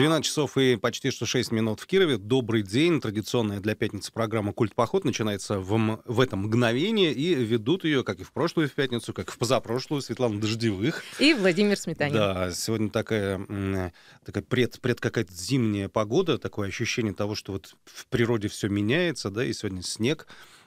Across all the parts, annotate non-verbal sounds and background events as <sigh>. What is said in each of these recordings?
12 часов и почти что 6 минут в Кирове. Добрый день. Традиционная для пятницы программа «Культ поход» начинается в, в этом мгновении. И ведут ее, как и в прошлую в пятницу, как и в позапрошлую, Светлана Дождевых. И Владимир Сметанин. Да, сегодня такая, такая пред, пред какая-то зимняя погода, такое ощущение того, что вот в природе все меняется, да, и сегодня снег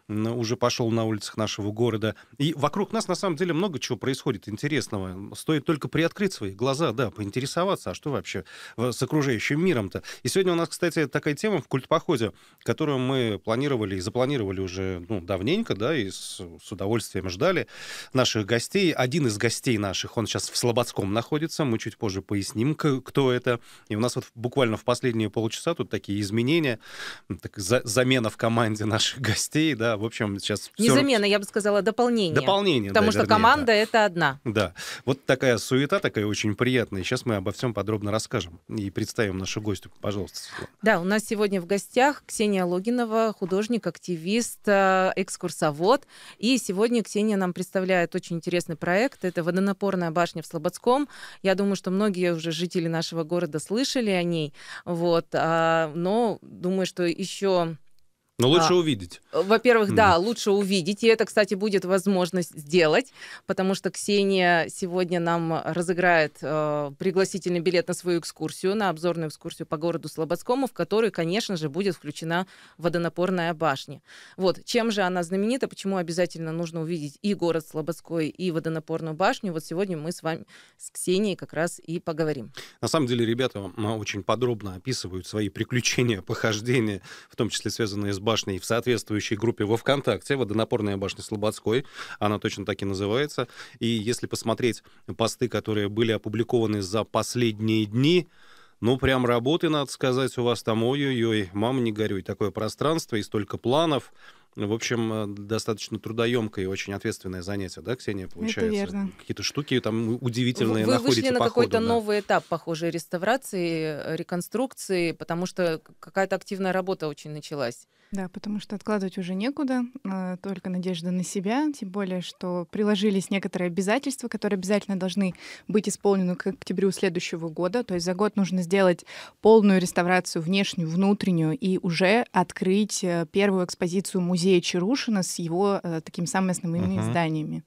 уже пошел на улицах нашего города. И вокруг нас, на самом деле, много чего происходит интересного. Стоит только приоткрыть свои глаза, да, поинтересоваться, а что вообще э, с окружающим миром-то. И сегодня у нас, кстати, такая тема в культпоходе, которую мы планировали и запланировали уже ну, давненько, да, и с, с удовольствием ждали наших гостей. Один из гостей наших, он сейчас в Слободском находится, мы чуть позже поясним, кто это. И у нас вот буквально в последние полчаса тут такие изменения, так, за, замена в команде наших гостей, да, в общем, сейчас... Не все... замена, я бы сказала, дополнение. Дополнение, Потому да, что вернее, команда да. — это одна. Да. Вот такая суета, такая очень приятная. Сейчас мы обо всем подробно расскажем и представим нашу гостю. Пожалуйста. Да, у нас сегодня в гостях Ксения Логинова, художник, активист, э, экскурсовод. И сегодня Ксения нам представляет очень интересный проект. Это водонапорная башня в Слободском. Я думаю, что многие уже жители нашего города слышали о ней. Вот. А, но думаю, что еще но лучше а, увидеть. Во-первых, mm. да, лучше увидеть. И это, кстати, будет возможность сделать, потому что Ксения сегодня нам разыграет э, пригласительный билет на свою экскурсию, на обзорную экскурсию по городу Слободскому, в которой, конечно же, будет включена водонапорная башня. Вот, чем же она знаменита, почему обязательно нужно увидеть и город Слободской, и водонапорную башню. Вот сегодня мы с вами, с Ксенией, как раз и поговорим. На самом деле, ребята очень подробно описывают свои приключения, <laughs> похождения, в том числе связанные с башней башней в соответствующей группе во ВКонтакте, водонапорная башня Слободской, она точно так и называется. И если посмотреть посты, которые были опубликованы за последние дни, ну, прям работы, надо сказать, у вас там, ой-ой-ой, мама, не горюй, такое пространство и столько планов. В общем, э, достаточно трудоемкое и очень ответственное занятие, да, Ксения, получается? Это верно. Какие-то штуки там удивительные Вы находите вышли на какой-то ходу, новый этап, похоже, реставрации, э, реконструкции, потому что какая-то активная работа очень началась. Да, потому что откладывать уже некуда, а, только надежда на себя, тем более, что приложились некоторые обязательства, которые обязательно должны быть исполнены к октябрю следующего года, то есть за год нужно сделать полную реставрацию внешнюю, внутреннюю и уже открыть э, первую экспозицию музея музея Чарушина с его э, такими самыми основными угу. изданиями.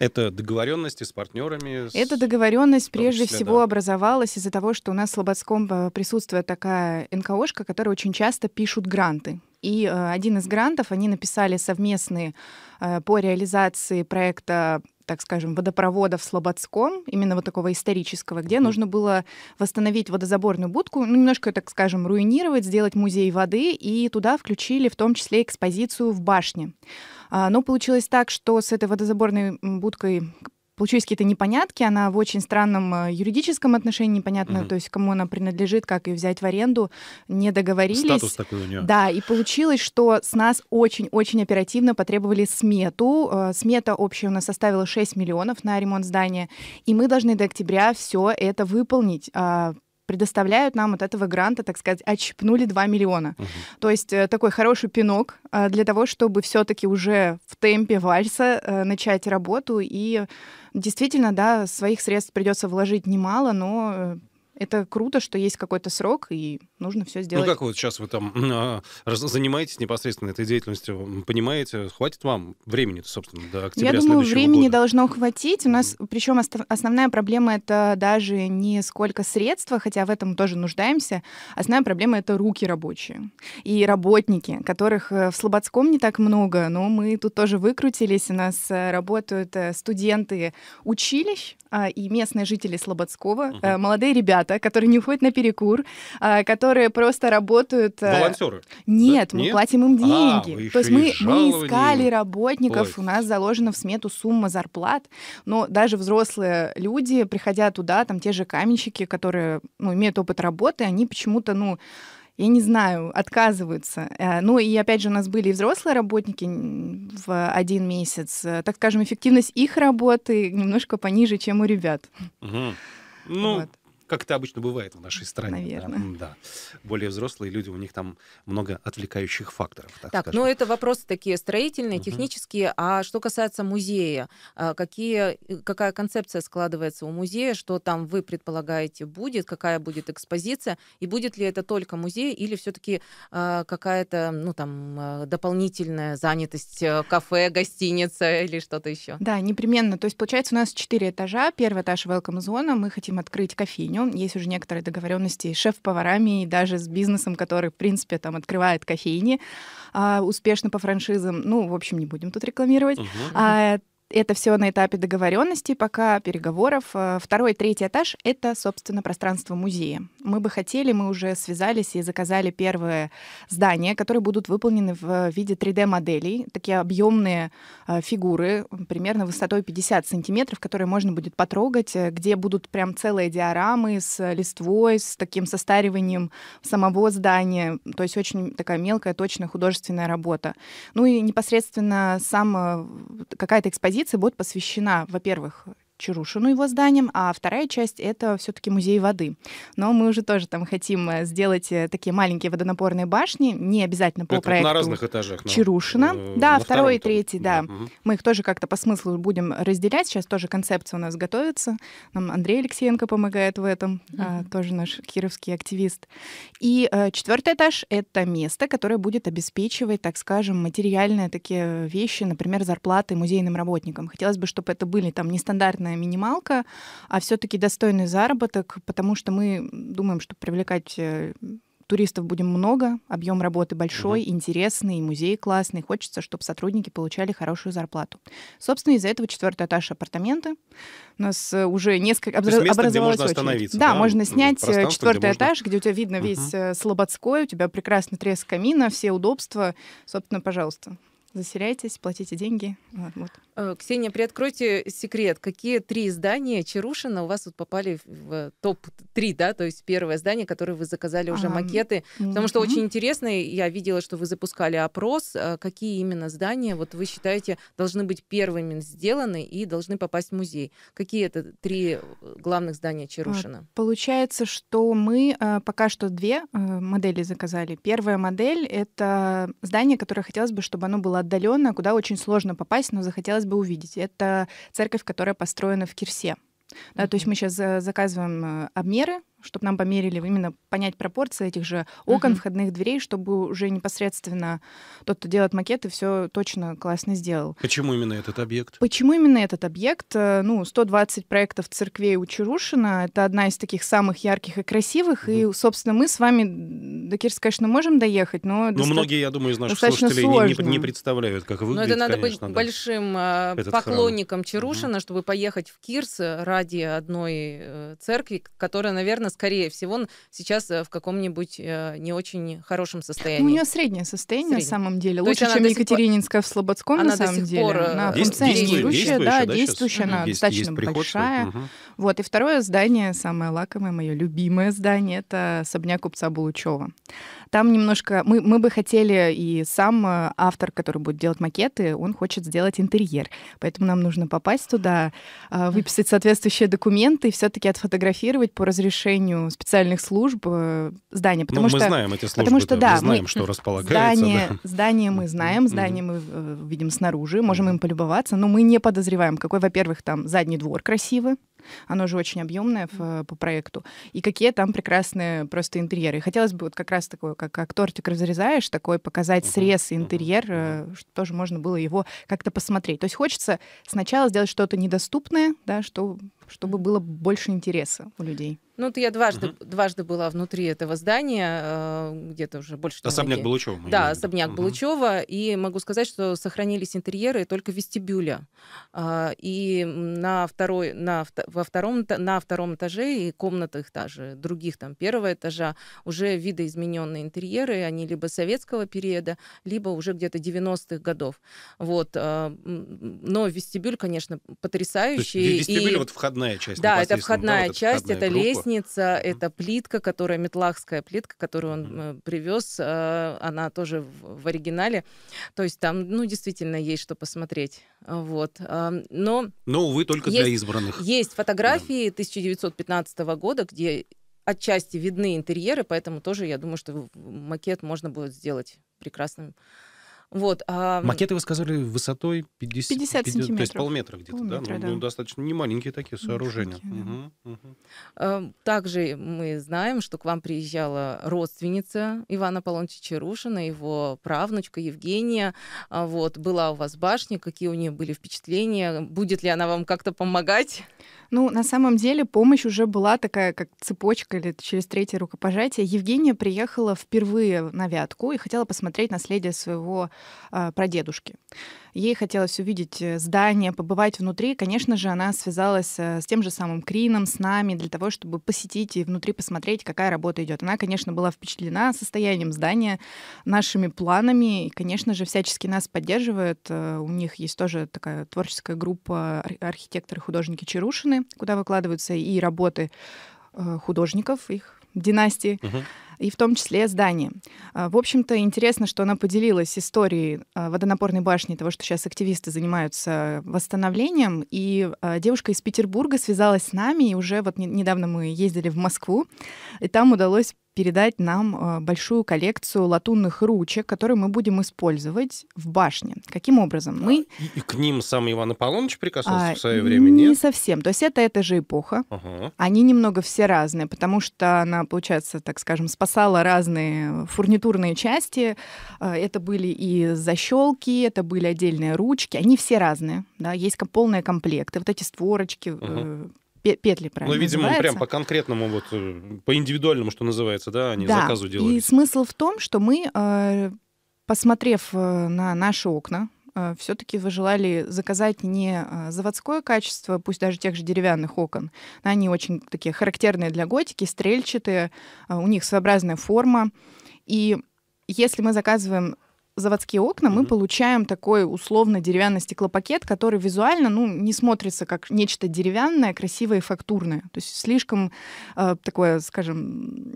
Это договоренности с партнерами? С... Эта договоренность прежде числе, всего да. образовалась из-за того, что у нас в Слободском э, присутствует такая НКОшка, которая очень часто пишут гранты. И э, один из грантов они написали совместные э, по реализации проекта так скажем, водопровода в Слободском, именно вот такого исторического, где mm нужно было восстановить водозаборную будку, ну, немножко, так скажем, руинировать, сделать музей воды, и туда включили в том числе экспозицию в башне. А, но получилось так, что с этой водозаборной будкой получились какие-то непонятки, она в очень странном э, юридическом отношении непонятно, угу. то есть кому она принадлежит, как ее взять в аренду, не договорились. Статус такой у нее. Да, и получилось, что с нас очень-очень оперативно потребовали смету. Э, смета общая у нас составила 6 миллионов на ремонт здания, и мы должны до октября все это выполнить а, предоставляют нам от этого гранта, так сказать, отщипнули 2 миллиона. Угу. То есть э, такой хороший пинок э, для того, чтобы все-таки уже в темпе вальса э, начать работу. И действительно, да, своих средств придется вложить немало, но это круто, что есть какой-то срок, и нужно все ну, сделать. Ну как вот сейчас вы там а, занимаетесь непосредственно этой деятельностью, понимаете, хватит вам времени, собственно, до ну, октября Я думаю, времени года. должно хватить. У нас, причем основная проблема это даже не сколько средств, хотя в этом тоже нуждаемся. Основная проблема это руки рабочие и работники, которых э, в Слободском не так много, но мы тут тоже выкрутились. У нас э, работают э, студенты училищ а, и местные жители Слободского, uh молодые ребята, которые не уходят на перекур, которые а, которые просто работают... Э, Волонтеры? Нет, да? мы Нет? платим им а, деньги. А, То есть мы, мы искали работников, Ой. у нас заложена в смету сумма зарплат, но даже взрослые люди, приходя туда, там те же каменщики, которые ну, имеют опыт работы, они почему-то, ну, я не знаю, отказываются. Э, ну и опять же у нас были и взрослые работники в один месяц. Э, так скажем, эффективность их работы немножко пониже, чем у ребят. Угу. Ну, вот как это обычно бывает в нашей стране. Наверное. Да, да. Более взрослые люди, у них там много отвлекающих факторов. Так, так ну это вопросы такие строительные, угу. технические. А что касается музея, а, какие, э, какая концепция складывается у музея, что там вы предполагаете будет, какая будет экспозиция, и будет ли это только музей, или все-таки а, какая-то ну, там, а, дополнительная занятость э, кафе, гостиница или что-то еще? Да, непременно. То есть, получается, у нас четыре этажа. Первый этаж Welcome Zone. Мы хотим открыть кофейню нем есть уже некоторые договоренности с шеф-поварами и даже с бизнесом, который, в принципе, там открывает кофейни а, успешно по франшизам. Ну, в общем, не будем тут рекламировать. Угу. А, это все на этапе договоренности, пока переговоров. Э, второй, третий этаж — это, собственно, пространство музея. Мы бы хотели, мы уже связались и заказали первые здания, которые будут выполнены в э, виде 3D-моделей, такие объемные э, фигуры, примерно высотой 50 сантиметров, которые можно будет потрогать, где будут прям целые диорамы с листвой, с таким состариванием самого здания. То есть очень такая мелкая, точная художественная работа. Ну и непосредственно сам какая-то экспозиция экспозиция будет посвящена, во-первых, Чарушину его зданием, а вторая часть — это все таки музей воды. Но мы уже тоже там хотим э, сделать э, такие маленькие водонапорные башни, не обязательно по это проекту. на разных этажах. Но... Ну, Чарушина. Ну, да, второй и третий, да. Угу. Мы их тоже как-то по смыслу будем разделять. Сейчас тоже концепция у нас готовится. Нам Андрей Алексеенко помогает в этом, угу. тоже наш кировский активист. И а, четвертый этаж — это место, которое будет обеспечивать, так скажем, материальные такие вещи, например, зарплаты музейным работникам. Хотелось бы, чтобы это были там нестандартные стандартная минималка, а все-таки достойный заработок, потому что мы думаем, что привлекать э, туристов будем много, объем работы большой, угу. интересный, музей классный. Хочется, чтобы сотрудники получали хорошую зарплату. Собственно, из-за этого четвертый этаж апартаменты. У нас э, уже несколько образ... место, образовалось где можно очередь. Да, да, можно снять э, четвертый этаж, можно... где у тебя видно угу. весь Слободской, у тебя прекрасный треск камина, все удобства. Собственно, пожалуйста заселяйтесь, платите деньги. Вот, э, Ксения, приоткройте секрет. Какие три здания Чарушина у вас вот попали в топ-3, да? То есть первое здание, которое вы заказали уже а, макеты. Потому что очень интересно, я видела, что вы запускали опрос, э, какие именно здания вот вы считаете должны быть первыми сделаны и должны попасть в музей. Какие это три э, главных здания Чарушина? Получается, что мы пока что две модели заказали. Первая модель — это здание, которое хотелось бы, чтобы оно было отдаленно, куда очень сложно попасть, но захотелось бы увидеть. Это церковь, которая построена в Кирсе. Да, то есть мы сейчас заказываем э, обмеры, чтобы нам померили, именно понять пропорции этих же окон, uh-huh. входных дверей, чтобы уже непосредственно тот, кто делает макеты, все точно классно сделал. Почему именно этот объект? Почему именно этот объект? Э, ну, 120 проектов церквей у Чарушина. Это одна из таких самых ярких и красивых. Uh-huh. И, собственно, мы с вами до Кирса, конечно, можем доехать, но... Но ну, доста... многие, я думаю, из наших слушателей не, не представляют, как выглядит, Но это надо конечно, быть да. большим э, этот поклонником храм. Чарушина, uh-huh. чтобы поехать в Кирс ради одной э, церкви, которая, наверное, Елена, скорее всего, он сейчас э, в каком-нибудь э, не очень хорошем состоянии. У нее среднее состояние, среднее. на самом деле. То Лучше, чем Екатерининская пор... в Слободском, она на самом деле. Пор... Она э, функционирующая, да, действующая, она есть, достаточно есть большая. Угу. Вот, и второе здание, самое лакомое, мое любимое здание, это особняк купца Булучева. Там немножко... Мы, мы бы хотели, и сам автор, который будет делать макеты, он хочет сделать интерьер. Поэтому нам нужно попасть туда, выписать соответствующие документы и все-таки отфотографировать по разрешению расположению специальных служб э, здания. Потому ну, мы что, знаем эти службы, потому что, да, мы знаем, мы, что располагается. Здание, да. здание мы знаем, здание mm -hmm. мы э, видим снаружи, можем им полюбоваться, но мы не подозреваем, какой, во-первых, там задний двор красивый, оно же очень объемное в, э, по проекту, и какие там прекрасные просто интерьеры. И хотелось бы вот как раз такое, как, как тортик разрезаешь, такой показать срез интерьер, чтобы тоже можно было его как-то посмотреть. То есть хочется сначала сделать что-то недоступное, да, что чтобы было больше интереса у людей. Ну, то я дважды, угу. дважды была внутри этого здания, э, где-то уже больше... Особняк Булычева. Да, особняк угу. Булычева. И могу сказать, что сохранились интерьеры только вестибюля. А, и на второй, на, во втором, на втором этаже и комнатах даже, других там первого этажа, уже видоизмененные интерьеры, они либо советского периода, либо уже где-то 90-х годов. Вот. Э, но вестибюль, конечно, потрясающий. То есть вестибюль, и... вот вход, входная часть. Да, это входная да, часть, это группа. лестница, это плитка, которая метлахская плитка, которую он mm-hmm. привез, э, она тоже в оригинале. То есть там, ну, действительно есть что посмотреть. Вот. Но... Но, увы, только есть, для избранных. Есть фотографии да. 1915 года, где отчасти видны интерьеры, поэтому тоже, я думаю, что макет можно будет сделать прекрасным вот, а... Макеты, вы сказали, высотой 50, 50, 50 сантиметров. То есть полметра где-то, полметра, да? Ну, да? Ну, ну, достаточно немаленькие такие сооружения. Маленькие, угу, угу. также мы знаем, что к вам приезжала родственница Ивана Полонча Чарушина, его правнучка Евгения. А, вот, была у вас башня, какие у нее были впечатления? Будет ли она вам как-то помогать? Ну, на самом деле помощь уже была такая, как цепочка или через третье рукопожатие. Евгения приехала впервые на Вятку и хотела посмотреть наследие своего э, прадедушки. Ей хотелось увидеть э, здание, побывать внутри. Конечно же, она связалась э, с тем же самым Крином, с нами, для того, чтобы посетить и внутри посмотреть, какая работа идет. Она, конечно, была впечатлена состоянием здания, нашими планами, и, конечно же, всячески нас поддерживает. Э, у них есть тоже такая творческая группа архитекторы-художники Чарушины, куда выкладываются и работы э, художников, их династии. Uh-huh и в том числе здание. А, в общем-то, интересно, что она поделилась историей а, водонапорной башни, того, что сейчас активисты занимаются восстановлением. И а, девушка из Петербурга связалась с нами, и уже вот недавно мы ездили в Москву, и там удалось передать нам большую коллекцию латунных ручек, которые мы будем использовать в башне. Каким образом? Мы... И, и к ним сам Иван Аполлоныч прикасался а, в свое время, нет? Не совсем. То есть это эта же эпоха. Ага. Они немного все разные, потому что она, получается, так скажем, спас спасала разные фурнитурные части. Э, это были и защелки, это были отдельные ручки. Они все разные. Да? Есть полные комплекты. Вот эти створочки, угу петли, правильно Ну, видимо, называется. прям по конкретному, вот, э, по индивидуальному, что называется, да, они да. заказу делают. и смысл в том, что мы, посмотрев на наши окна, а, все-таки вы желали заказать не а, заводское качество, пусть даже тех же деревянных окон. Они очень такие характерные для готики, стрельчатые, а, у них своеобразная форма. И если мы заказываем заводские окна, mm-hmm. мы получаем такой условно деревянный стеклопакет, который визуально ну, не смотрится как нечто деревянное, красивое и фактурное. То есть слишком э, такое, скажем,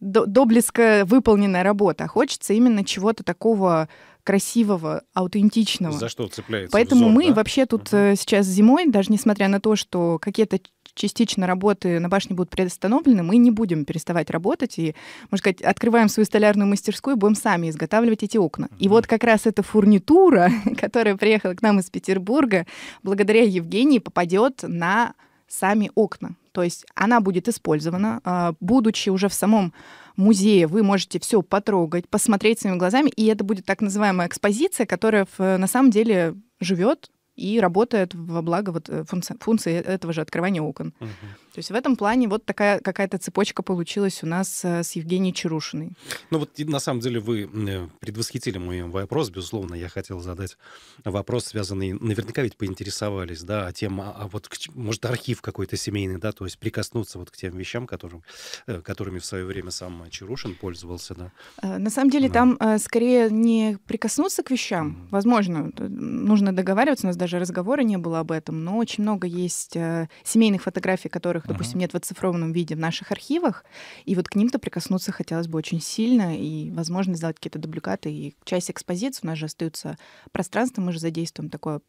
доблеско выполненная работа. Хочется именно чего-то такого красивого, аутентичного. За что цепляется Поэтому взор, мы да? вообще тут угу. сейчас зимой, даже несмотря на то, что какие-то частично работы на башне будут приостановлены, мы не будем переставать работать и, можно сказать, открываем свою столярную мастерскую и будем сами изготавливать эти окна. Mm-hmm. И вот как раз эта фурнитура, <laughs> которая приехала к нам из Петербурга, благодаря Евгении попадет на сами окна. То есть она будет использована, а, будучи уже в самом музее, вы можете все потрогать, посмотреть своими глазами, и это будет так называемая экспозиция, которая на самом деле живет и работает во благо вот э, функции, функции этого же открывания окон. Uh-huh. То есть в этом плане вот такая какая-то цепочка получилась у нас э, с Евгенией Чарушиной. Ну вот на самом деле вы э, предвосхитили мой вопрос, безусловно, я хотел задать вопрос, связанный, наверняка ведь поинтересовались, да, а тем, а, а вот, может, архив какой-то семейный, да, то есть прикоснуться вот к тем вещам, которым, э, которыми в свое время сам Чарушин пользовался, да. На самом деле да. там скорее не прикоснуться к вещам, mm-hmm. возможно, нужно договариваться, у нас даже разговора не было об этом, но очень много есть семейных фотографий, которых допустим, нет в оцифрованном виде в наших архивах, и вот к ним-то прикоснуться хотелось бы очень сильно, и, возможно, сделать какие-то дубликаты, и часть экспозиции у нас же остаются пространство, мы же задействуем такое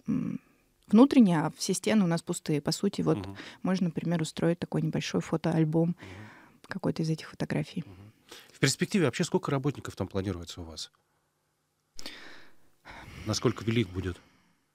внутреннее, а все стены у нас пустые. По сути, вот угу. можно, например, устроить такой небольшой фотоальбом угу. какой-то из этих фотографий. Угу. В перспективе вообще сколько работников там планируется у вас? Насколько велик будет?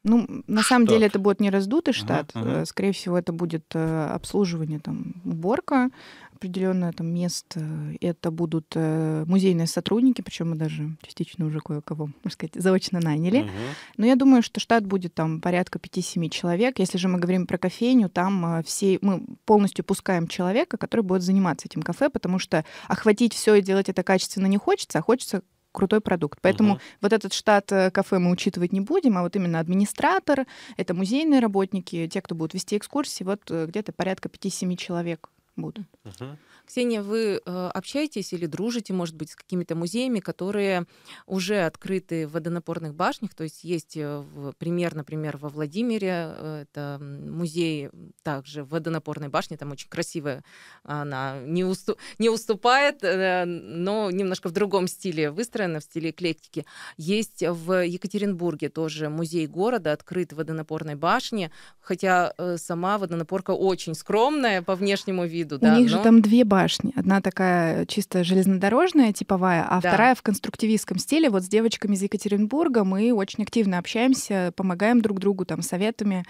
Ну, на штат. самом деле это будет не раздутый штат. Ага, ага. Э, скорее всего, это будет э, обслуживание, там, уборка определенное там мест. Э, это будут музейные сотрудники, причем мы даже частично уже кое-кого, можно сказать, заочно наняли. Угу. Но я думаю, что штат будет там порядка 5-7 человек. Если же мы говорим про кофейню, там все мы полностью пускаем человека, который будет заниматься этим кафе, потому что охватить все и делать это качественно не хочется, а хочется крутой продукт. Поэтому угу. вот этот штат э, кафе мы учитывать не будем, а вот именно администратор, это музейные работники, те, кто будут вести экскурсии, вот э, где-то порядка 5-7 человек будут. Угу. Ксения, вы э, общаетесь или дружите, может быть, с какими-то музеями, которые уже открыты в водонапорных башнях, то есть есть э, пример, например, во Владимире, э, это музей также в водонапорной башне, там очень красивая, она не, усту... не уступает, но немножко в другом стиле выстроена, в стиле эклектики. Есть в Екатеринбурге тоже музей города, открыт в водонапорной башне, хотя сама водонапорка очень скромная по внешнему виду. У да, них но... же там две башни башни. Одна такая чисто железнодорожная, типовая, а да. вторая в конструктивистском стиле. Вот с девочками из Екатеринбурга мы очень активно общаемся, помогаем друг другу там советами.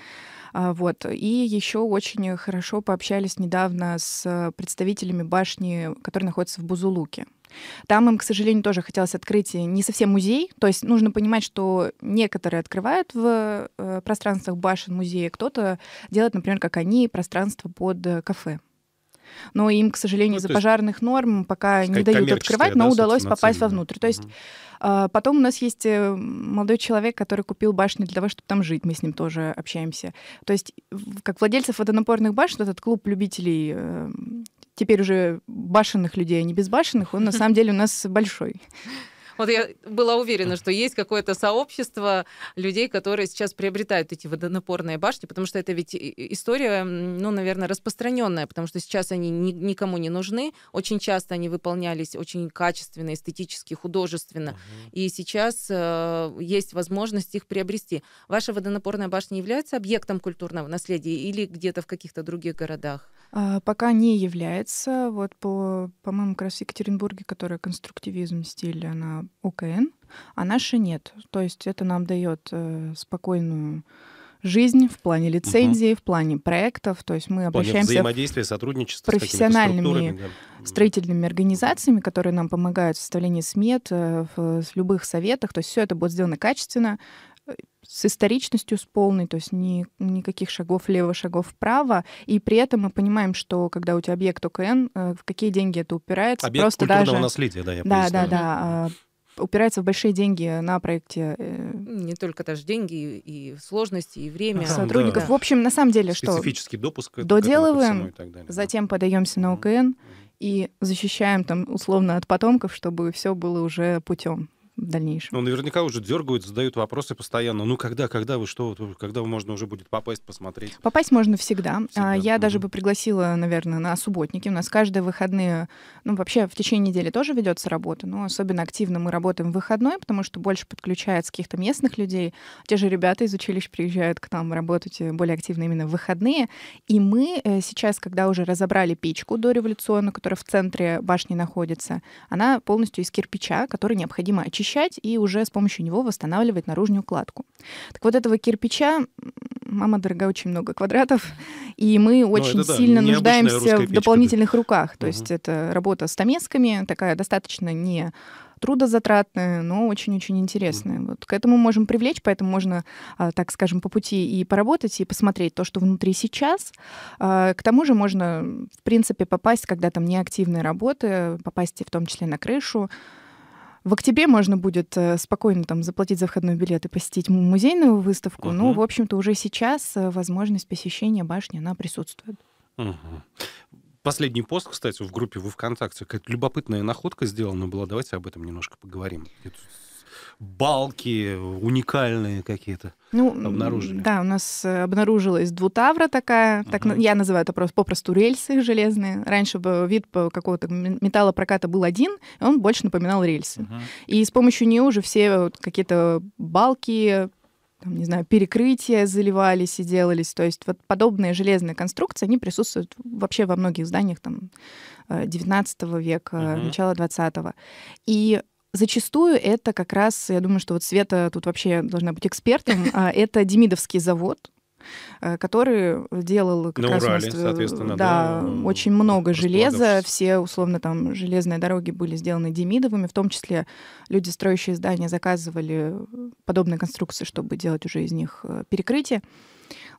А, вот. И еще очень хорошо пообщались недавно с представителями башни, которая находится в Бузулуке. Там им, к сожалению, тоже хотелось открыть не совсем музей. То есть нужно понимать, что некоторые открывают в э, пространствах башен музея, кто-то делает, например, как они, пространство под э, кафе но им, к сожалению, ну, из-за пожарных норм пока не дают открывать, но да, удалось попасть вовнутрь. То есть mm-hmm. потом у нас есть э, молодой человек, который купил башню для того, чтобы там жить, мы с ним тоже общаемся. То есть как владельцев водонапорных башен этот клуб любителей э, теперь уже башенных людей, а не безбашенных, он на <laughs> самом деле у нас большой. Вот я была уверена, что есть какое-то сообщество людей, которые сейчас приобретают эти водонапорные башни, потому что это ведь история, ну, наверное, распространенная, потому что сейчас они ни, никому не нужны. Очень часто они выполнялись очень качественно, эстетически, художественно. Угу. И сейчас э, есть возможность их приобрести. Ваша водонапорная башня является объектом культурного наследия или где-то в каких-то других городах? А, пока не является. Вот по, по-моему, как раз в Екатеринбурге, которая конструктивизм стиль, она ОКН, а наши нет. То есть это нам дает э, спокойную жизнь в плане лицензии, угу. в плане проектов. То есть мы обращаемся взаимодействия, сотрудничества с профессиональными да. строительными организациями, которые нам помогают в составлении смет, э, в, в любых советах. То есть все это будет сделано качественно, э, с историчностью с полной, то есть ни, никаких шагов влево, шагов вправо. И при этом мы понимаем, что когда у тебя объект ОКН, в какие деньги это упирается. Объект просто культурного даже... наследия, да, я Да, поясню. да, да. А, упирается в большие деньги на проекте. Э, Не только даже деньги, и сложности, и время. Там, сотрудников. Да. В общем, на самом деле, что... Специфический допуск. Доделываем, далее, затем да. подаемся на УКН и защищаем там условно от потомков, чтобы все было уже путем в дальнейшем. Ну, наверняка уже дергают, задают вопросы постоянно. Ну, когда, когда вы что, когда можно уже будет попасть, посмотреть? Попасть можно всегда. А, всегда. Я mm даже бы пригласила, наверное, на субботники. У нас каждые выходные, ну, вообще в течение недели тоже ведется работа, но особенно активно мы работаем в выходной, потому что больше подключается каких-то местных людей. Те же ребята из училищ приезжают к нам работать э, более активно именно в выходные. И мы э, сейчас, когда уже разобрали печку дореволюционную, которая в центре башни находится, она полностью из кирпича, который необходимо очистить очищать и уже с помощью него восстанавливать наружную кладку. Так вот этого кирпича, мама дорогая очень много квадратов, <laughs> и мы ну, очень это, сильно да, нуждаемся в дополнительных печка, руках. То угу. есть это работа с томесками, такая достаточно не трудозатратная, но очень-очень интересная. Вот к этому можем привлечь, поэтому можно, а, так скажем, по пути и поработать, и посмотреть то, что внутри сейчас. А, к тому же можно, в принципе, попасть, когда там неактивные работы, попасть и в том числе на крышу, в октябре можно будет э, спокойно там заплатить за входной билет и посетить музейную выставку. Угу. Ну, в общем-то, уже сейчас э, возможность посещения башни, она присутствует. Угу. Последний пост, кстати, в группе во ВКонтакте. Какая-то любопытная находка сделана была. Давайте об этом немножко поговорим балки уникальные какие-то ну, обнаружили. Да, у нас э, обнаружилась двутавра такая, uh-huh. так я называю это просто попросту рельсы железные. Раньше вид какого-то металлопроката был один, он больше напоминал рельсы. Uh-huh. И с помощью нее уже все какие-то балки, там, не знаю, перекрытия заливались и делались. То есть вот подобные железные конструкции, они присутствуют вообще во многих зданиях там, 19 э, века, uh-huh. начала 20 -го. И зачастую это как раз, я думаю, что вот Света тут вообще должна быть экспертом, а, <laughs> это Демидовский завод, э, который делал как на раз Урале, нас, э, соответственно, да, да, очень много железа, все условно там железные дороги были сделаны Демидовыми, в том числе люди, строящие здания, заказывали подобные конструкции, чтобы делать уже из них э, перекрытие.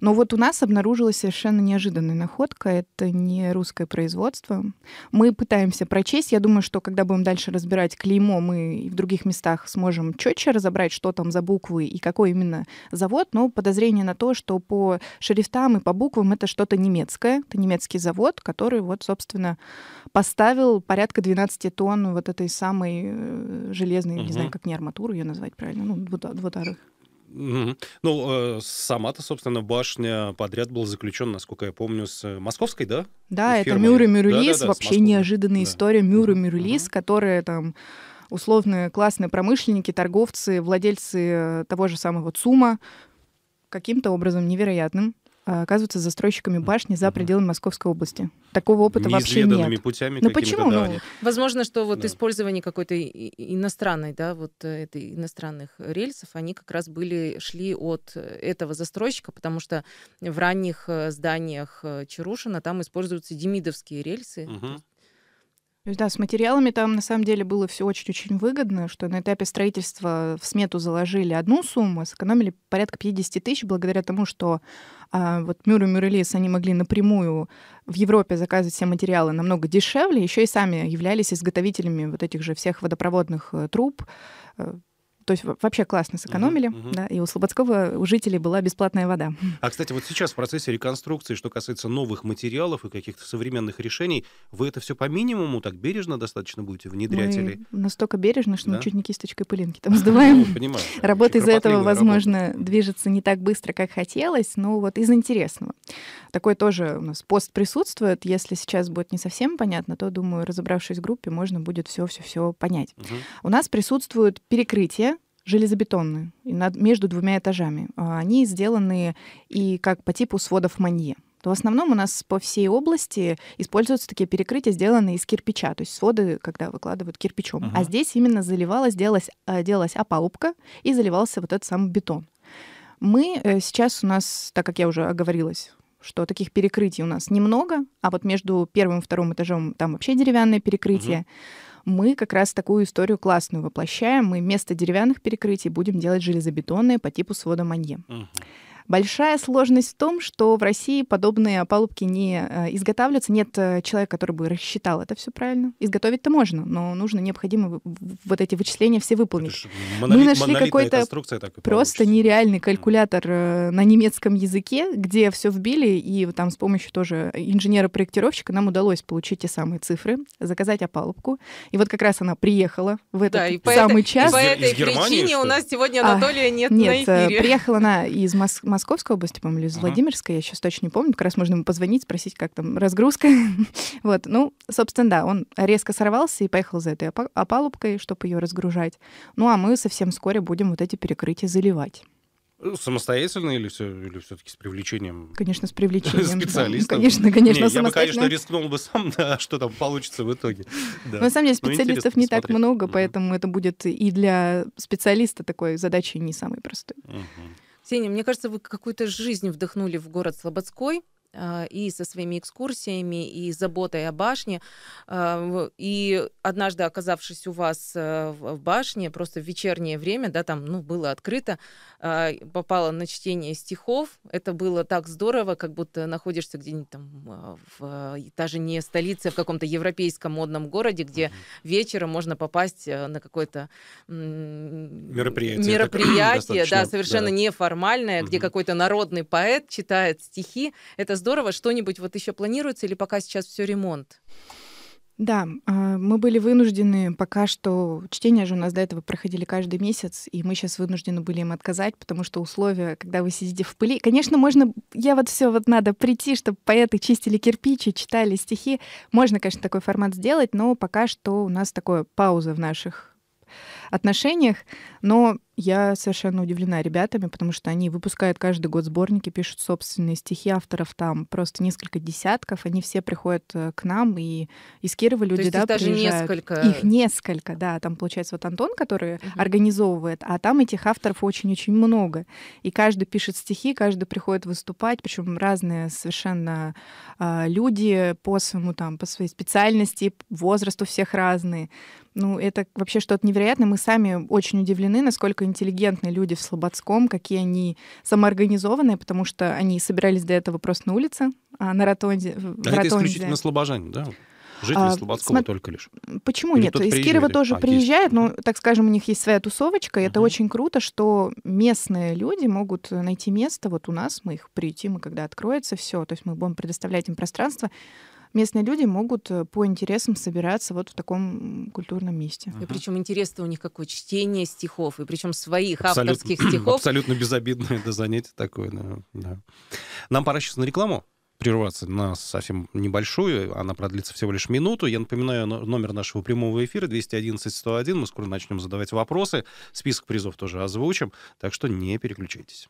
Но вот у нас обнаружилась совершенно неожиданная находка. Это не русское производство. Мы пытаемся прочесть. Я думаю, что когда будем дальше разбирать клеймо, мы и в других местах сможем четче разобрать, что там за буквы и какой именно завод. Но подозрение на то, что по шрифтам и по буквам это что-то немецкое. Это немецкий завод, который вот, собственно, поставил порядка 12 тонн вот этой самой э, железной, угу. не знаю, как не арматуру ее назвать правильно, ну, двутарых ну, э, сама-то, собственно, башня подряд был заключен, насколько я помню, с э, московской, да? Да, Фирмой. это Мюррей Мюррелис, да, да, да, вообще неожиданная да. история Мюррей Мюррелис, угу. которая там условно классные промышленники, торговцы, владельцы э, того же самого ЦУМа, каким-то образом невероятным а, оказываются застройщиками башни за пределами Московской области. Такого опыта вообще нет. путями Ну почему? Да, ну, они... Возможно, что вот да. использование какой-то иностранной, да, вот э, этой иностранных рельсов, они как раз были, шли от э, этого застройщика, потому что в ранних э, зданиях Чарушина там используются демидовские рельсы. Угу да, с материалами там на самом деле было все очень-очень выгодно, что на этапе строительства в смету заложили одну сумму, а сэкономили порядка 50 тысяч благодаря тому, что а, вот мюру Мюрелис, они могли напрямую в Европе заказывать все материалы намного дешевле, еще и сами являлись изготовителями вот этих же всех водопроводных э, труб, э, то есть вообще классно сэкономили, угу, угу. Да, и у Слободского, у жителей была бесплатная вода. <laughs> А, кстати, вот сейчас в процессе реконструкции, что касается новых материалов и каких-то современных решений, вы это все по минимуму, так бережно достаточно будете внедрять? Мы или... настолько бережно, что да? мы чуть не кисточкой пылинки там <laughs> ну, сдуваем. <laughs> Понимаю. Работа из-за этого, возможно, движется не так быстро, как хотелось, но вот из интересного. Такой тоже у нас пост присутствует. Если сейчас будет не совсем понятно, то, думаю, разобравшись в группе, можно будет все-все-все понять. У нас присутствуют перекрытия, железобетонные, над, между двумя этажами. А, они сделаны и как по типу сводов манье. В основном у нас по всей области используются такие перекрытия, сделанные из кирпича, то есть своды, когда выкладывают кирпичом. Uh-huh. А здесь именно заливалась, делалась, а, делалась опалубка и заливался вот этот самый бетон. Мы э, сейчас у нас, так как я уже оговорилась, что таких перекрытий у нас немного, а вот между первым и вторым этажом там вообще деревянные перекрытия. Uh-huh мы как раз такую историю классную воплощаем. Мы вместо деревянных перекрытий будем делать железобетонные по типу свода Манье. Угу. Большая сложность в том, что в России подобные опалубки не э, изготавливаются. Нет э, человека, который бы рассчитал это все правильно. Изготовить-то можно, но нужно необходимо вот эти вычисления все выполнить. Монолит, Мы нашли какой-то просто нереальный калькулятор э, на немецком языке, где все вбили, и там с помощью тоже инженера-проектировщика нам удалось получить те самые цифры, заказать опалубку. И вот как раз она приехала в этот да, и самый это, час. И по этой из, из Германии, причине у нас сегодня а, Анатолия а, нет, нет на эфире. Приехала она из Москвы Московской области, по-моему, или из uh-huh. Владимирской, я сейчас точно не помню. Как раз можно ему позвонить, спросить, как там разгрузка. <laughs> вот, ну, собственно, да, он резко сорвался и поехал за этой опалубкой, чтобы ее разгружать. Ну, а мы совсем вскоре будем вот эти перекрытия заливать. Ну, самостоятельно или все или все-таки с привлечением? Конечно, с привлечением специалистов. Да. Конечно, конечно, не, самостоятельно. Я бы, конечно, рискнул бы сам, <laughs> да, что там получится в итоге. Да. Но, ну, на самом деле ну, специалистов не посмотреть. так много, поэтому mm-hmm. это будет и для специалиста такой задачей не самой простой. Mm-hmm. Сеня, мне кажется, вы какую-то жизнь вдохнули в город Слободской. А, и со своими экскурсиями, и заботой о башне. А, и однажды, оказавшись у вас э, в башне, просто в вечернее время, да, там, ну, было открыто, а, попала на чтение стихов. Это было так здорово, как будто находишься где-нибудь там, в, даже э, не столице, а в каком-то европейском модном городе, где вечером можно попасть э, на какое-то мероприятие, мероприятие <clears throat> да, совершенно да. неформальное, где какой-то народный поэт читает стихи. Это здорово. Что-нибудь вот еще планируется или пока сейчас все ремонт? Да, а, мы были вынуждены пока что... Чтения же у нас до этого проходили каждый месяц, и мы сейчас вынуждены были им отказать, потому что условия, когда вы сидите в пыли... Конечно, можно... Я вот все вот надо прийти, чтобы поэты чистили кирпичи, читали стихи. Можно, конечно, такой формат сделать, но пока что у нас такая пауза в наших отношениях, но я совершенно удивлена ребятами, потому что они выпускают каждый год сборники, пишут собственные стихи авторов там просто несколько десятков. Они все приходят э, к нам, и из Кирова люди, То есть да, их даже приезжают. несколько. Их несколько, да. Там, получается, вот Антон, который угу. организовывает, а там этих авторов очень-очень много. И каждый пишет стихи, каждый приходит выступать, причем разные совершенно э, люди по своему там, по своей специальности, возрасту всех разные. Ну, это вообще что-то невероятное. Мы сами очень удивлены, насколько насколько люди в Слободском, какие они самоорганизованные, потому что они собирались до этого просто на улице, а, на Ротонде... А это исключительно слобожане, да? Жители а, Слободского см... только лишь. Почему Или нет? Из Кирова тоже а, приезжают, есть. но, так скажем, у них есть своя тусовочка, и uh-huh. это очень круто, что местные люди могут найти место вот у нас, мы их приютим, и когда откроется все, то есть мы будем предоставлять им пространство местные люди могут э, по интересам собираться вот в таком культурном месте. И причем интересы у них какое чтение стихов, и причем своих абсолютно, авторских <clears throat> стихов. Абсолютно безобидное это занятие такое. Да, да. Нам пора сейчас на рекламу прерваться на совсем небольшую. Она продлится всего лишь минуту. Я напоминаю, номер нашего прямого эфира 211-101. Мы скоро начнем задавать вопросы. Список призов тоже озвучим. Так что не переключайтесь.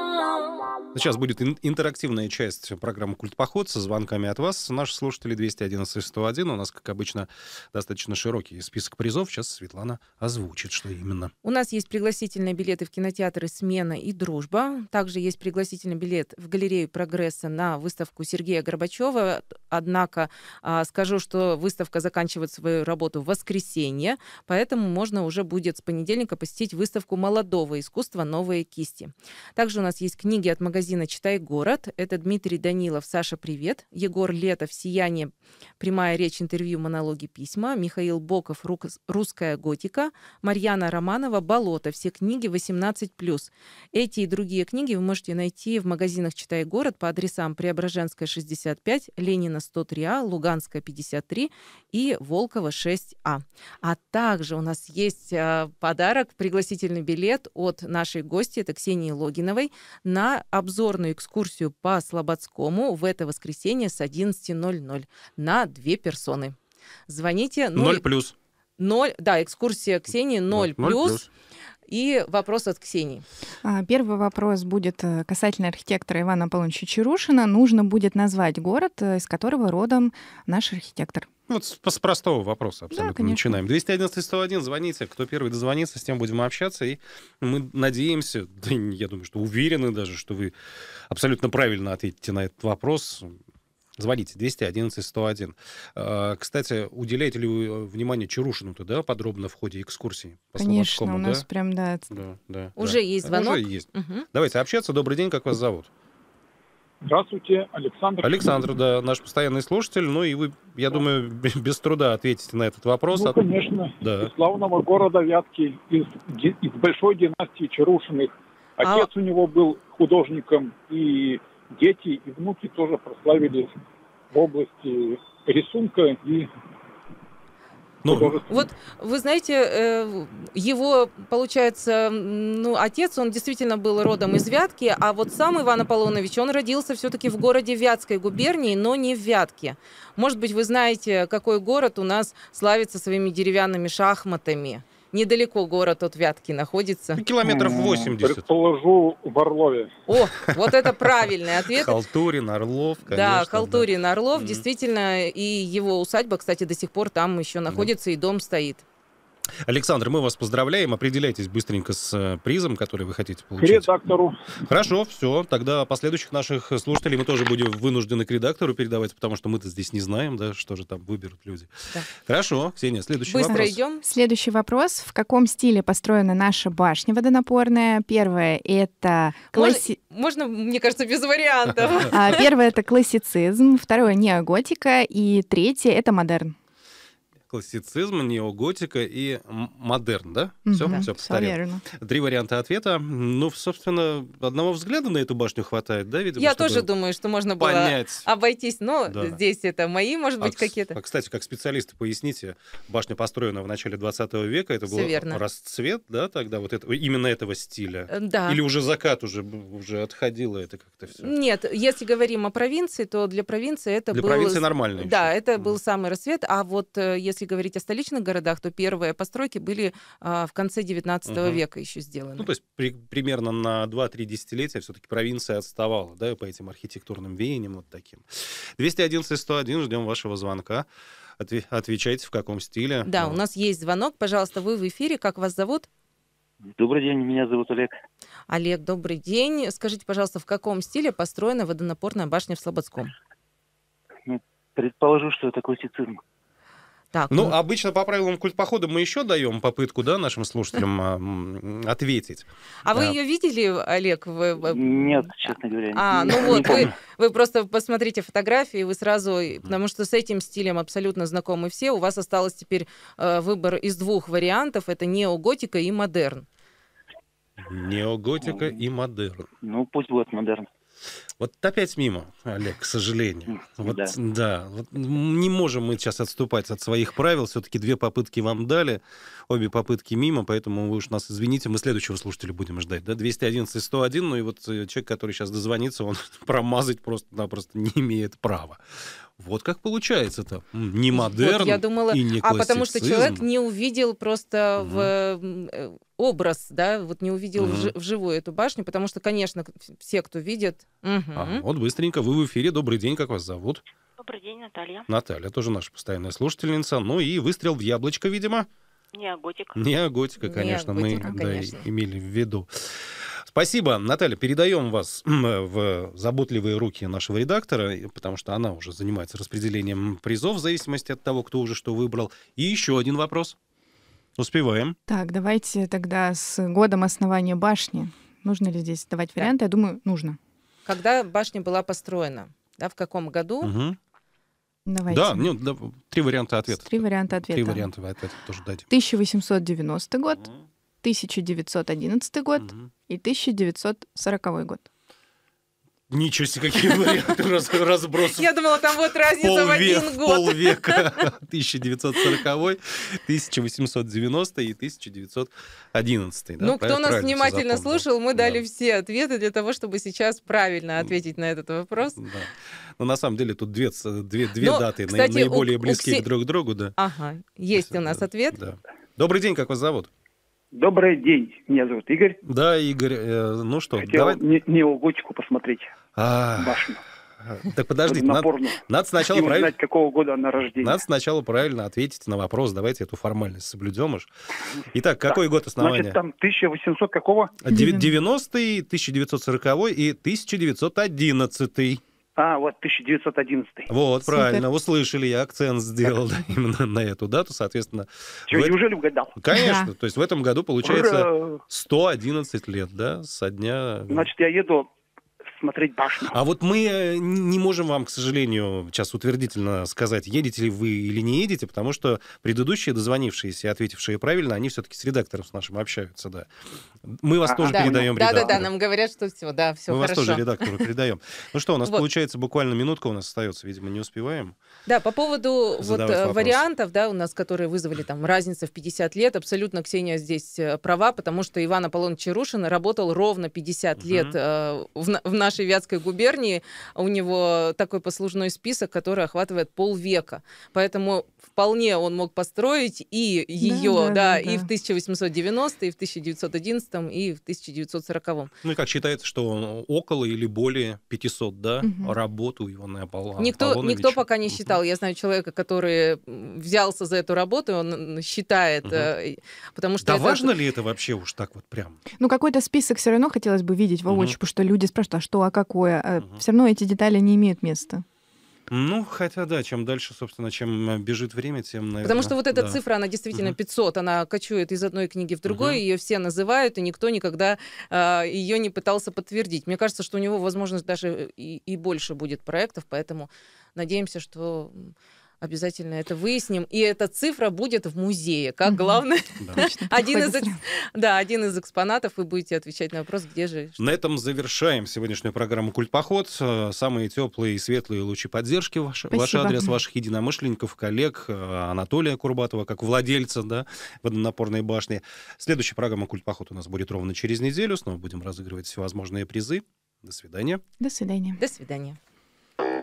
Сейчас будет ин- интерактивная часть программы «Культпоход» со звонками от вас. Наши слушатели 211-101. У нас, как обычно, достаточно широкий список призов. Сейчас Светлана озвучит, что именно. У нас есть пригласительные билеты в кинотеатры «Смена» и «Дружба». Также есть пригласительный билет в галерею «Прогресса» на выставку Сергея Горбачева. Однако а, скажу, что выставка заканчивает свою работу в воскресенье, поэтому можно уже будет с понедельника посетить выставку молодого искусства «Новые кисти». Также у нас есть книги от магазина магазина «Читай город». Это Дмитрий Данилов, Саша, привет. Егор Летов, «Сияние», прямая речь, интервью, монологи, письма. Михаил Боков, «Русская готика». Марьяна Романова, «Болото». Все книги 18+. Эти и другие книги вы можете найти в магазинах «Читай город» по адресам Преображенская, 65, Ленина, 103А, Луганская, 53 и Волкова, 6А. А также у нас есть э, подарок, пригласительный билет от нашей гости, это Ксении Логиновой, на обзор обзорную экскурсию по Слободскому в это воскресенье с 11.00 на две персоны. Звоните. Ну ноль плюс. ноль да, экскурсия Ксении 0, плюс. плюс. И вопрос от Ксении. А, первый вопрос будет э, касательно архитектора Ивана Павловича Чарушина. Нужно будет назвать город, э, из которого родом наш архитектор. Ну, вот с, простого вопроса абсолютно да, начинаем. 211-101, звоните. Кто первый дозвонится, с тем будем общаться. И мы надеемся, да я думаю, что уверены даже, что вы абсолютно правильно ответите на этот вопрос. Звоните 211-101. А, кстати, уделяете ли вы э, внимание Чарушину-то, да, подробно в ходе экскурсии? По Конечно, у нас да? прям, да. да, да Уже да. есть звонок. Уже есть. Угу. Давайте общаться. Добрый день, как вас зовут? Здравствуйте, Александр. Александр, да, наш постоянный слушатель. Ну и вы, я да. думаю, <laughs> без труда ответите на этот вопрос. Ну, конечно. Да. Из славного города Вятки, из, из большой династии Чарушиных. А Отец а... у него был художником, и дети, и внуки тоже прославились в области рисунка и ну, вот вы знаете, э, его, получается, ну, отец, он действительно был родом из Вятки, а вот сам Иван Аполлонович, он родился все-таки в городе Вятской губернии, но не в Вятке. Может быть, вы знаете, какой город у нас славится своими деревянными шахматами? недалеко город от Вятки находится. Ну, километров 80. Предположу, в Орлове. О, вот это правильный ответ. Халтурин, Орлов, конечно. Да, Халтурин, Орлов, действительно, и его усадьба, кстати, до сих пор там еще находится, и дом стоит. Александр, мы вас поздравляем. Определяйтесь быстренько с э, призом, который вы хотите получить. К редактору. Хорошо, все. Тогда последующих наших слушателей мы тоже будем вынуждены к редактору передавать, потому что мы-то здесь не знаем, да, что же там выберут люди. Да. Хорошо, Ксения, следующий Быстро вопрос. Быстро идем. Следующий вопрос. В каком стиле построена наша башня водонапорная? Первое — это... Класси... Можно, можно, мне кажется, без вариантов. А, первое — это классицизм. Второе — неоготика. И третье — это модерн классицизм, неоготика и модерн, да? Все, да, все повторил. Три варианта ответа. Ну, собственно, одного взгляда на эту башню хватает, да, видимо? Я тоже думаю, что можно понять. было обойтись, но да. здесь это мои, может быть, а, какие-то. А, кстати, как специалисты, поясните, башня построена в начале 20 века, это все был верно. расцвет, да, тогда вот это, именно этого стиля? Э, да. Или уже закат, уже, уже отходило это как-то все? Нет, если говорим о провинции, то для провинции это для был... Для провинции нормально. Да, еще. это mm. был самый рассвет, а вот э, если если говорить о столичных городах, то первые постройки были а, в конце 19 угу. века еще сделаны. Ну, то есть при, примерно на 2-3 десятилетия все-таки провинция отставала, да, по этим архитектурным веяниям вот таким. 211-101, ждем вашего звонка. Отве- отвечайте, в каком стиле. Да, ну. у нас есть звонок. Пожалуйста, вы в эфире. Как вас зовут? Добрый день, меня зовут Олег. Олег, добрый день. Скажите, пожалуйста, в каком стиле построена водонапорная башня в Слободском? Ну, предположу, что это классицизм. Так, ну, ну, обычно по правилам культпохода мы еще даем попытку, да, нашим слушателям а, ответить. А вы ее видели, Олег? Вы... Нет, честно говоря. А, ну вот, вы, вы просто посмотрите фотографии, вы сразу, потому что с этим стилем абсолютно знакомы все, у вас осталось теперь э, выбор из двух вариантов, это неоготика и модерн. Неоготика и модерн. Ну, пусть будет модерн. Вот опять мимо, Олег, к сожалению. Вот, да. да вот не можем мы сейчас отступать от своих правил. Все-таки две попытки вам дали, обе попытки мимо, поэтому вы уж нас извините, мы следующего слушателя будем ждать. Да? 211-101, ну и вот э, человек, который сейчас дозвонится, он <laughs> промазать просто-напросто не имеет права. Вот как получается это Не модерн вот, я думала, и не А потому что человек не увидел просто угу. в э, образ, да, вот не увидел угу. вживую эту башню, потому что, конечно, все, кто видит... Угу. А, вот быстренько, вы в эфире. Добрый день, как вас зовут? Добрый день, Наталья. Наталья, тоже наша постоянная слушательница. Ну и выстрел в яблочко, видимо. Не аготика. Не аготика, конечно, не аготика, мы конечно. Да, имели в виду. Спасибо, Наталья. Передаем вас <clears throat> в заботливые руки нашего редактора, потому что она уже занимается распределением призов в зависимости от того, кто уже что выбрал. И еще один вопрос. Успеваем. Так, давайте тогда с годом основания башни. Нужно ли здесь давать варианты? Я думаю, нужно. Когда башня была построена? Да, в каком году? Угу. Давайте. Да, ну, да, три варианта ответа. Три варианта ответа. Три варианта а ответа тоже дадим. 1890 год, угу. 1911 год угу. и 1940 год. Ничего себе, какие варианты разброс. Я думала, там вот разница в один год. Полвека. 1940, <laughs> 1890 и 1911. Ну, кто нас внимательно слушал, мы дали все ответы для того, чтобы сейчас правильно ответить на этот вопрос. Да. Но ну, на самом деле тут две даты наиболее близкие друг к другу. да. Ага, есть у нас ответ. Добрый день, как вас зовут? Добрый день, меня зовут Игорь. Да, Игорь, э, ну что, Хотел давай... Не, не Огочку посмотреть, а... башню. <laughs> Так подождите, надо, надо сначала правильно... Узнать, какого года она рождения. Надо сначала правильно ответить на вопрос, давайте эту формальность соблюдем уж. Итак, какой так, год основания? Значит, там 1800 какого? 90-й, 1940 и 1911 й а, вот 1911. Вот, Супер. правильно, услышали, я акцент сделал да, именно на эту дату, соответственно. Чего, в... неужели угадал? Конечно, да. то есть в этом году получается Ура! 111 лет, да, со дня... Значит, я еду смотреть башню. А вот мы э, не можем вам, к сожалению, сейчас утвердительно сказать, едете ли вы или не едете, потому что предыдущие дозвонившиеся и ответившие правильно, они все-таки с редактором с нашим общаются, да. Мы вас а, тоже да, передаем да, редактору. Да, да, да, нам говорят, что все, да, все мы хорошо. Мы вас тоже редактору <laughs> передаем. Ну что, у нас вот. получается буквально минутка у нас остается, видимо, не успеваем. Да, по поводу вот э, вопрос. вариантов, да, у нас, которые вызвали там разница в 50 лет, абсолютно Ксения здесь э, права, потому что Иван Аполлон Рушин работал ровно 50 угу. лет э, в, в нашей нашей Вятской губернии у него такой послужной список, который охватывает полвека. Поэтому вполне он мог построить и ее, да, да, да, да и в 1890, и в 1911, и в 1940. Ну и как считается, что около или более 500, да, угу. работ у Ивана Аполлоновича. Никто, никто пока не считал. Я знаю человека, который взялся за эту работу, он считает, угу. потому что... Да это... важно ли это вообще уж так вот прям? Ну какой-то список все равно хотелось бы видеть воочию, угу. потому что люди спрашивают, а что правило, а какое. Угу. А все равно эти детали не имеют места. Ну, хотя да, чем дальше, собственно, чем э, бежит время, тем, наверное... Потому что вот эта да. цифра, она действительно 500, она кочует из одной книги в другую, uh ее все называют, и никто никогда э, а, ее не пытался подтвердить. Мне кажется, что у него, возможно, даже э, и, и больше будет проектов, поэтому надеемся, что Обязательно это выясним. И эта цифра будет в музее, как главное. <laughs> Один из да, один из экспонатов. Вы будете отвечать на вопрос, где же. На этом завершаем сегодняшнюю программу Культ Поход. Э, самые теплые и светлые лучи поддержки. Ваш, ваш адрес ваших единомышленников, коллег э, Анатолия Курбатова, как владельца да, водонапорной башни. Следующая программа Культ Поход у нас будет ровно через неделю. Снова будем разыгрывать всевозможные призы. До свидания. До свидания. До свидания.